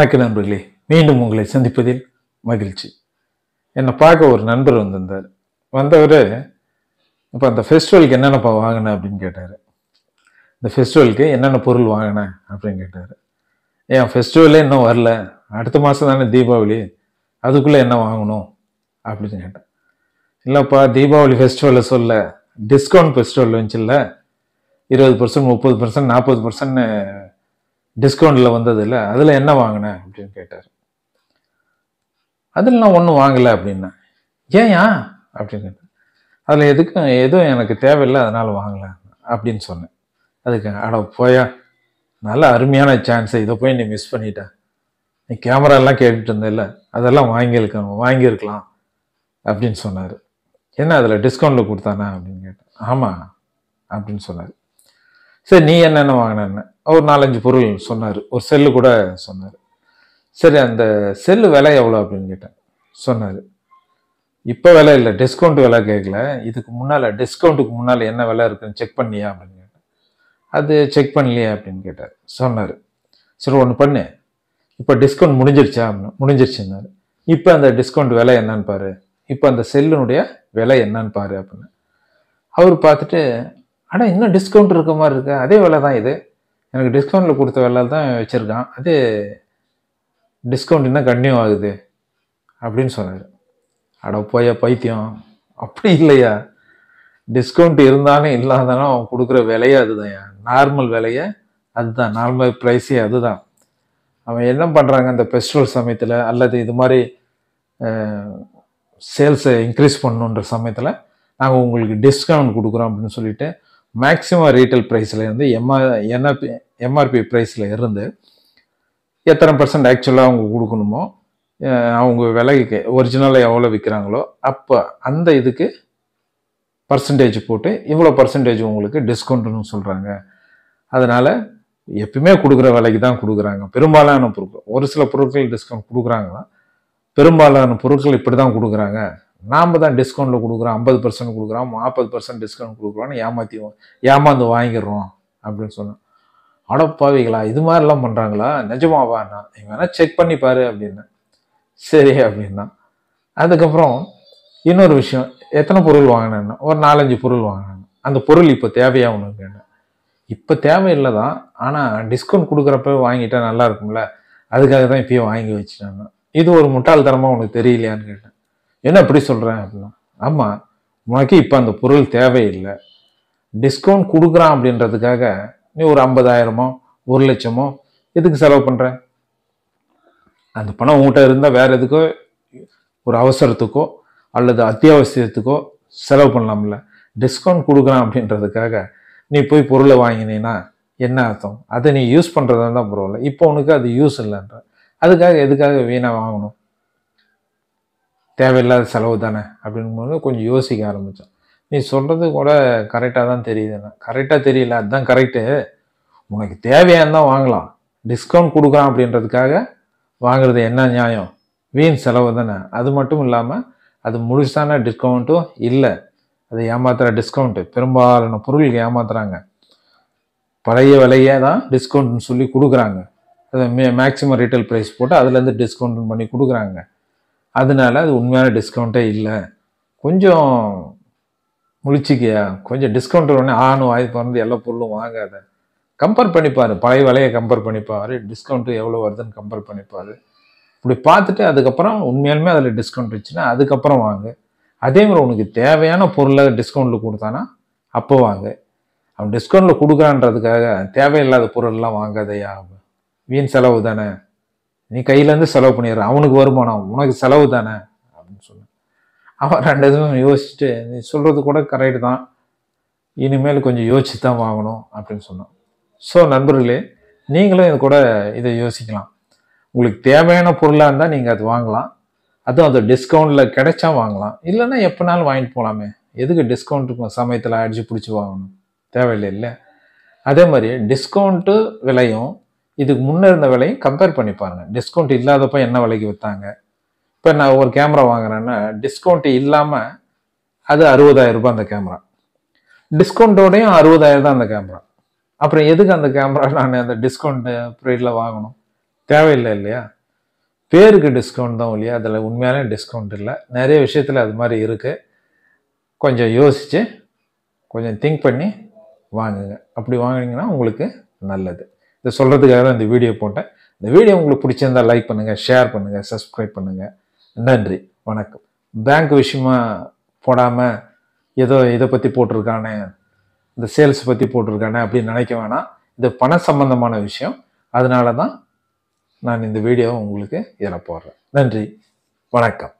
வணக்க நண்பர்களே மீண்டும் உங்களை சந்திப்பதில் மகிழ்ச்சி என்னை பார்க்க ஒரு நண்பர் வந்திருந்தார் வந்தவர் இப்போ அந்த ஃபெஸ்டிவலுக்கு என்னென்னப்பா வாங்கின அப்படின்னு கேட்டார் இந்த ஃபெஸ்டிவலுக்கு என்னென்ன பொருள் வாங்கினேன் அப்படின்னு கேட்டார் ஏன் ஃபெஸ்டிவலே இன்னும் வரல அடுத்த மாதம் தானே தீபாவளி அதுக்குள்ளே என்ன வாங்கணும் அப்படின்னு கேட்டேன் இல்லைப்பா தீபாவளி ஃபெஸ்டிவலை சொல்ல டிஸ்கவுண்ட் ஃபெஸ்டிவல் வந்துச்சுல்ல இருபது பர்சன்ட் முப்பது பர்சன்ட் நாற்பது பர்சன்ட்னு டிஸ்கவுண்டில் இல்லை அதில் என்ன வாங்கினேன் அப்படின்னு கேட்டார் அதில் நான் ஒன்றும் வாங்கலை அப்படின்னேன் ஏயா அப்படின்னு கேட்டேன் அதில் எதுக்கும் எதுவும் எனக்கு தேவையில்லை அதனால் வாங்கலை அப்படின்னு சொன்னேன் அதுக்கு அட போயா நல்ல அருமையான சான்ஸு இதை போய் நீ மிஸ் பண்ணிட்டேன் நீ கேமராலாம் கேட்டுட்டு இருந்தேன்ல அதெல்லாம் வாங்கியிருக்கணும் வாங்கியிருக்கலாம் அப்படின்னு சொன்னார் என்ன அதில் டிஸ்கவுண்ட்டில் கொடுத்தானா அப்படின்னு கேட்டேன் ஆமாம் அப்படின்னு சொன்னார் சரி நீ என்னென்ன வாங்கினேன்னு ஒரு நாலஞ்சு பொருள் சொன்னார் ஒரு செல்லு கூட சொன்னார் சரி அந்த செல்லு விலை எவ்வளோ அப்படின்னு கேட்டேன் சொன்னார் இப்போ விலை இல்லை டிஸ்கவுண்ட் விலை கேட்கல இதுக்கு முன்னால் டிஸ்கவுண்ட்டுக்கு முன்னால் என்ன விலை இருக்குன்னு செக் பண்ணியா அப்படின்னு கேட்டேன் அது செக் பண்ணலையா அப்படின்னு கேட்டார் சொன்னார் சரி ஒன்று பண்ணு இப்போ டிஸ்கவுண்ட் முடிஞ்சிருச்சா அப்படின்னு முடிஞ்சிருச்சுன்னாரு இப்போ அந்த டிஸ்கவுண்ட் விலை என்னன்னு பாரு இப்போ அந்த செல்லுனுடைய விலை என்னன்னு பாரு அப்படின்னு அவர் பார்த்துட்டு ஆனால் இன்னும் டிஸ்கவுண்ட் இருக்க மாதிரி இருக்குது அதே வேலை தான் இது எனக்கு டிஸ்கவுண்ட்டில் கொடுத்த விலை தான் வச்சுருக்கான் அது டிஸ்கவுண்ட் இன்னும் கண்டினியூ ஆகுது அப்படின்னு சொன்னார் அட போய பைத்தியம் அப்படி இல்லையா டிஸ்கவுண்ட் இருந்தாலும் இல்லாதாலும் அவன் கொடுக்குற விலையே அதுதான் நார்மல் விலையே அதுதான் நார்மல் ப்ரைஸே அதுதான் அவன் என்ன பண்ணுறாங்க அந்த ஃபெஸ்டிவல் சமயத்தில் அல்லது இது மாதிரி சேல்ஸை இன்க்ரீஸ் பண்ணுன்ற சமயத்தில் நாங்கள் உங்களுக்கு டிஸ்கவுண்ட் கொடுக்குறோம் அப்படின்னு சொல்லிட்டு மேக்ஸிமம் ரீட்டைல் ப்ரைஸில் இருந்து எம்ஆர் என்ஆர்பி எம்ஆர்பி ப்ரைஸில் இருந்து எத்தனை பர்சன்ட் ஆக்சுவலாக அவங்க கொடுக்கணுமோ அவங்க விலைக்கு ஒரிஜினலாக எவ்வளோ விற்கிறாங்களோ அப்போ அந்த இதுக்கு பர்சன்டேஜ் போட்டு இவ்வளோ பர்சன்டேஜ் உங்களுக்கு டிஸ்கவுண்ட்னு சொல்கிறாங்க அதனால் எப்பயுமே கொடுக்குற விலைக்கு தான் கொடுக்குறாங்க பெரும்பாலான பொருட்கள் ஒரு சில பொருட்கள் டிஸ்கவுண்ட் கொடுக்குறாங்கன்னா பெரும்பாலான பொருட்கள் இப்படி தான் கொடுக்குறாங்க நாம் தான் டிஸ்கவுண்ட்டில் கொடுக்குறோம் ஐம்பது பர்சன்ட் கொடுக்குறோம் நாற்பது பர்சன்ட் டிஸ்கவுண்ட் கொடுக்குறோன்னு ஏமாற்றி ஏமாந்து வாங்கிடுறோம் அப்படின்னு சொன்னேன் அடப்பாவிகளா இது மாதிரிலாம் பண்ணுறாங்களா நிஜமாவாண்ணா நீங்கள் வேணால் செக் பண்ணி பாரு அப்படின்னா சரி அப்படின்னா அதுக்கப்புறம் இன்னொரு விஷயம் எத்தனை பொருள் வாங்கினேன்னா ஒரு நாலஞ்சு பொருள் வாங்கினேன் அந்த பொருள் இப்போ தேவையாக உனக்கு என்ன இப்போ தேவையில்லை தான் ஆனால் டிஸ்கவுண்ட் கொடுக்குறப்ப வாங்கிட்டா நல்லா இருக்கும்ல அதுக்காக தான் இப்போயும் வாங்கி வச்சுட்டேன் இது ஒரு முட்டாள்தனமாக உனக்கு தெரியலையான்னு கேட்டேன் என்ன அப்படி சொல்கிறேன் அப்படின்னா ஆமாம் உனக்கு இப்போ அந்த பொருள் தேவையில்லை டிஸ்கவுண்ட் கொடுக்குறான் அப்படின்றதுக்காக நீ ஒரு ஐம்பதாயிரமோ ஒரு லட்சமோ எதுக்கு செலவு பண்ணுற அந்த பணம் உங்கள்கிட்ட இருந்தால் வேறு எதுக்கோ ஒரு அவசரத்துக்கோ அல்லது அத்தியாவசியத்துக்கோ செலவு பண்ணலாம்ல டிஸ்கவுண்ட் கொடுக்குறான் அப்படின்றதுக்காக நீ போய் பொருளை வாங்கினீன்னா என்ன அர்த்தம் அதை நீ யூஸ் பண்ணுறதா தான் பரவாயில்ல இப்போ உனக்கு அது யூஸ் இல்லைன்ற அதுக்காக எதுக்காக வீணாக வாங்கணும் தேவையில்லாத செலவு தானே அப்படிங்கும்போது கொஞ்சம் யோசிக்க ஆரம்பித்தோம் நீ சொல்கிறது கூட கரெக்டாக தான் தெரியுதுண்ணா கரெக்டாக தெரியல அதுதான் கரெக்டு உனக்கு தேவையான்னு தான் வாங்கலாம் டிஸ்கவுண்ட் கொடுக்குறான் அப்படின்றதுக்காக வாங்குறது என்ன நியாயம் வீண் செலவு தானே அது மட்டும் இல்லாமல் அது முழுசான டிஸ்கவுண்ட்டும் இல்லை அதை ஏமாத்துகிற டிஸ்கவுண்ட்டு பெரும்பாலான பொருள் ஏமாத்துகிறாங்க பழைய விலையே தான் டிஸ்கவுண்ட்னு சொல்லி கொடுக்குறாங்க அதை மே மேக்ஸிமம் ரீட்டைல் ப்ரைஸ் போட்டு அதுலேருந்து டிஸ்கவுண்ட் பண்ணி கொடுக்குறாங்க அதனால அது உண்மையான டிஸ்கவுண்ட்டே இல்லை கொஞ்சம் முழிச்சிக்கியா கொஞ்சம் டிஸ்கவுண்ட் உடனே ஆணும் வாய் பிறந்து எல்லா பொருளும் வாங்காத கம்பேர் பண்ணிப்பார் பழைய விலையை கம்பேர் பண்ணிப்பார் டிஸ்கவுண்ட்டு எவ்வளோ வருதுன்னு கம்பேர் பண்ணிப்பார் இப்படி பார்த்துட்டு அதுக்கப்புறம் உண்மையாலுமே அதில் டிஸ்கவுண்ட் இருந்துச்சுன்னா அதுக்கப்புறம் வாங்க அதே மாதிரி உனக்கு தேவையான பொருளை டிஸ்கவுண்ட்டில் கொடுத்தானா அப்போ வாங்க அவன் டிஸ்கவுண்ட்டில் கொடுக்குறான்றதுக்காக தேவையில்லாத பொருள்லாம் வாங்காதையா வீண் செலவு தானே நீ கையிலேருந்து செலவு பண்ணிடுற அவனுக்கு வருமானம் உனக்கு செலவு தானே அப்படின்னு சொன்னேன் அவன் ரெண்டு இதுவும் யோசிச்சுட்டு நீ சொல்கிறது கூட கரெக்டு தான் இனிமேல் கொஞ்சம் யோசிச்சு தான் வாங்கணும் அப்படின்னு சொன்னான் ஸோ நண்பர்களே நீங்களும் இது கூட இதை யோசிக்கலாம் உங்களுக்கு தேவையான பொருளாக இருந்தால் நீங்கள் அது வாங்கலாம் அதுவும் அது டிஸ்கவுண்டில் கிடைச்சா வாங்கலாம் இல்லைன்னா எப்போனாலும் வாங்கிட்டு போகலாமே எதுக்கு டிஸ்கவுண்ட் இருக்கும் சமயத்தில் அடித்து பிடிச்சி வாங்கணும் தேவையில்லை இல்லை அதே மாதிரி டிஸ்கவுண்ட்டு விலையும் இதுக்கு முன்னே இருந்த விலையும் கம்பேர் பண்ணி பாருங்கள் டிஸ்கவுண்ட் இல்லாதப்போ என்ன விலைக்கு விற்றாங்க இப்போ நான் ஒரு கேமரா வாங்குறேன்னா டிஸ்கவுண்ட் இல்லாமல் அது அறுபதாயிரம் ரூபாய் அந்த கேமரா டிஸ்கவுண்ட்டோடையும் அறுபதாயிரம் தான் அந்த கேமரா அப்புறம் எதுக்கு அந்த கேமரா நான் அந்த டிஸ்கவுண்ட் பீரியடில் வாங்கணும் தேவையில்லை இல்லையா பேருக்கு டிஸ்கவுண்ட் தான் இல்லையா அதில் உண்மையாலே டிஸ்கவுண்ட் இல்லை நிறைய விஷயத்தில் அது மாதிரி இருக்குது கொஞ்சம் யோசித்து கொஞ்சம் திங்க் பண்ணி வாங்குங்க அப்படி வாங்கினீங்கன்னா உங்களுக்கு நல்லது இதை சொல்கிறதுக்காக தான் இந்த வீடியோ போட்டேன் இந்த வீடியோ உங்களுக்கு பிடிச்சிருந்தா லைக் பண்ணுங்கள் ஷேர் பண்ணுங்கள் சப்ஸ்கிரைப் பண்ணுங்கள் நன்றி வணக்கம் பேங்க் விஷயமா போடாமல் ஏதோ இதை பற்றி போட்டிருக்கானே இந்த சேல்ஸ் பற்றி போட்டிருக்கானே அப்படின்னு நினைக்க வேணாம் இது பண சம்பந்தமான விஷயம் அதனால தான் நான் இந்த வீடியோவை உங்களுக்கு இதில் போடுறேன் நன்றி வணக்கம்